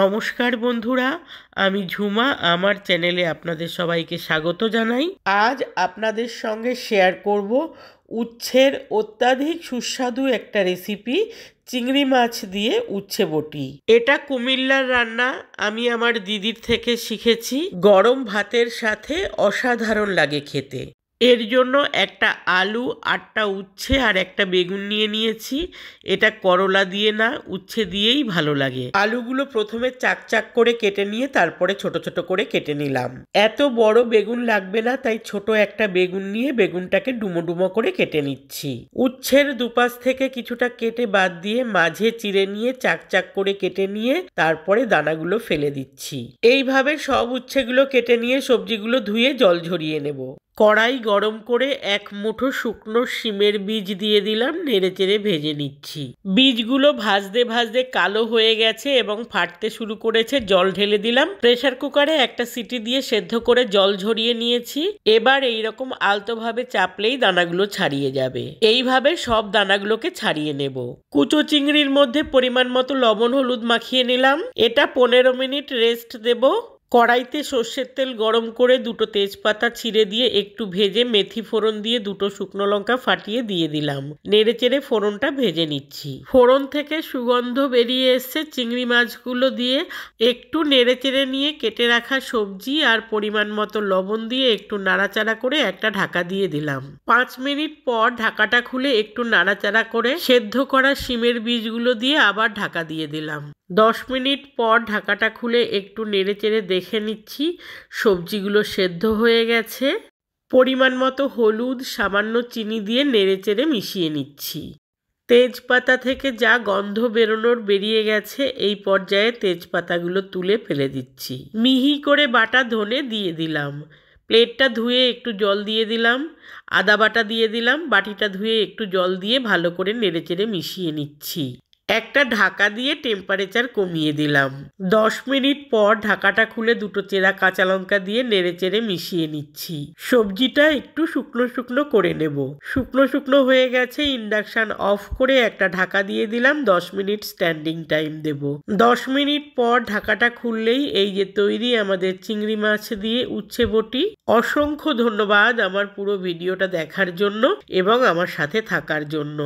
নমস্কার বন্ধুরা আমি ঝুমা আমার চ্যানেলে আপনাদের সবাইকে স্বাগত জানাই আজ আপনাদের সঙ্গে শেয়ার করব উচ্ছের অত্যাধিক সুস্বাদু একটা রেসিপি চিংড়ি মাছ দিয়ে উচ্ছে বটি এটা কুমিল্লার রান্না আমি আমার দিদির থেকে শিখেছি গরম ভাতের সাথে অসাধারণ লাগে খেতে এর জন্য একটা আলু আটটা উচ্ছে আর একটা বেগুন নিয়ে নিয়েছি এটা করলা দিয়ে না উচ্ছে দিয়েই ভালো লাগে আলুগুলো প্রথমে চাকচাক করে কেটে নিয়ে তারপরে ছোট ছোট করে কেটে নিলাম এত বড় বেগুন লাগবে না তাই ছোট একটা বেগুন নিয়ে বেগুনটাকে ডুমো ডুমো করে কেটে নিচ্ছি উচ্ছের দুপাশ থেকে কিছুটা কেটে বাদ দিয়ে মাঝে চিরে নিয়ে চাকচাক করে কেটে নিয়ে তারপরে দানাগুলো ফেলে দিচ্ছি এইভাবে সব উচ্ছেগুলো কেটে নিয়ে সবজিগুলো ধুয়ে জল ঝরিয়ে নেব কড়াই গরম করে এক মুঠো শুকনো শিমের বীজ দিয়ে দিলাম নেড়ে চেড়ে ভেজে নিচ্ছি বীজগুলো ভাজতে ভাজতে কালো হয়ে গেছে এবং ফাটতে শুরু করেছে জল ঢেলে দিলাম প্রেশার কুকারে একটা সিটি দিয়ে সেদ্ধ করে জল ঝরিয়ে নিয়েছি এবার এই রকম আলতোভাবে চাপলেই দানাগুলো ছাড়িয়ে যাবে এইভাবে সব দানাগুলোকে ছাড়িয়ে নেব কুচো চিংড়ির মধ্যে পরিমাণ মতো লবণ হলুদ মাখিয়ে নিলাম এটা পনেরো মিনিট রেস্ট দেব কড়াইতে সর্ষের তেল গরম করে দুটো তেজপাতা ছিঁড়ে দিয়ে একটু ভেজে মেথি ফোড়ন দিয়ে দুটো শুকনো লঙ্কা ফাটিয়ে দিয়ে দিলাম নেড়ে চেড়ে ফোড়নটা ভেজে নিচ্ছি ফোড়ন থেকে সুগন্ধ বেরিয়ে এসছে চিংড়ি মাছগুলো দিয়ে একটু নেড়ে চেড়ে নিয়ে কেটে রাখা সবজি আর পরিমাণ মতো লবণ দিয়ে একটু নাড়াচাড়া করে একটা ঢাকা দিয়ে দিলাম পাঁচ মিনিট পর ঢাকাটা খুলে একটু নাড়াচাড়া করে সেদ্ধ করা শিমের বীজগুলো দিয়ে আবার ঢাকা দিয়ে দিলাম দশ মিনিট পর ঢাকাটা খুলে একটু নেড়েচেড়ে দেখে নিচ্ছি সবজিগুলো সেদ্ধ হয়ে গেছে পরিমাণ মতো হলুদ সামান্য চিনি দিয়ে নেড়েচেড়ে মিশিয়ে নিচ্ছি তেজপাতা থেকে যা গন্ধ বেরোনোর বেরিয়ে গেছে এই পর্যায়ে তেজপাতাগুলো তুলে ফেলে দিচ্ছি মিহি করে বাটা ধনে দিয়ে দিলাম প্লেটটা ধুয়ে একটু জল দিয়ে দিলাম আদা বাটা দিয়ে দিলাম বাটিটা ধুয়ে একটু জল দিয়ে ভালো করে নেড়েচেড়ে মিশিয়ে নিচ্ছি একটা ঢাকা দিয়ে টেম্পারেচার কমিয়ে দিলাম দশ মিনিট পর ঢাকাটা খুলে দুটো চেরা কাঁচা লঙ্কা দিয়ে নেড়ে চেড়ে মিশিয়ে নিচ্ছি সবজিটা একটু শুকনো শুকনো করে নেব শুকনো শুকনো হয়ে গেছে ইন্ডাকশান অফ করে একটা ঢাকা দিয়ে দিলাম দশ মিনিট স্ট্যান্ডিং টাইম দেব দশ মিনিট পর ঢাকাটা খুললেই এই যে তৈরি আমাদের চিংড়ি মাছ দিয়ে উচ্ছে বটি অসংখ্য ধন্যবাদ আমার পুরো ভিডিওটা দেখার জন্য এবং আমার সাথে থাকার জন্য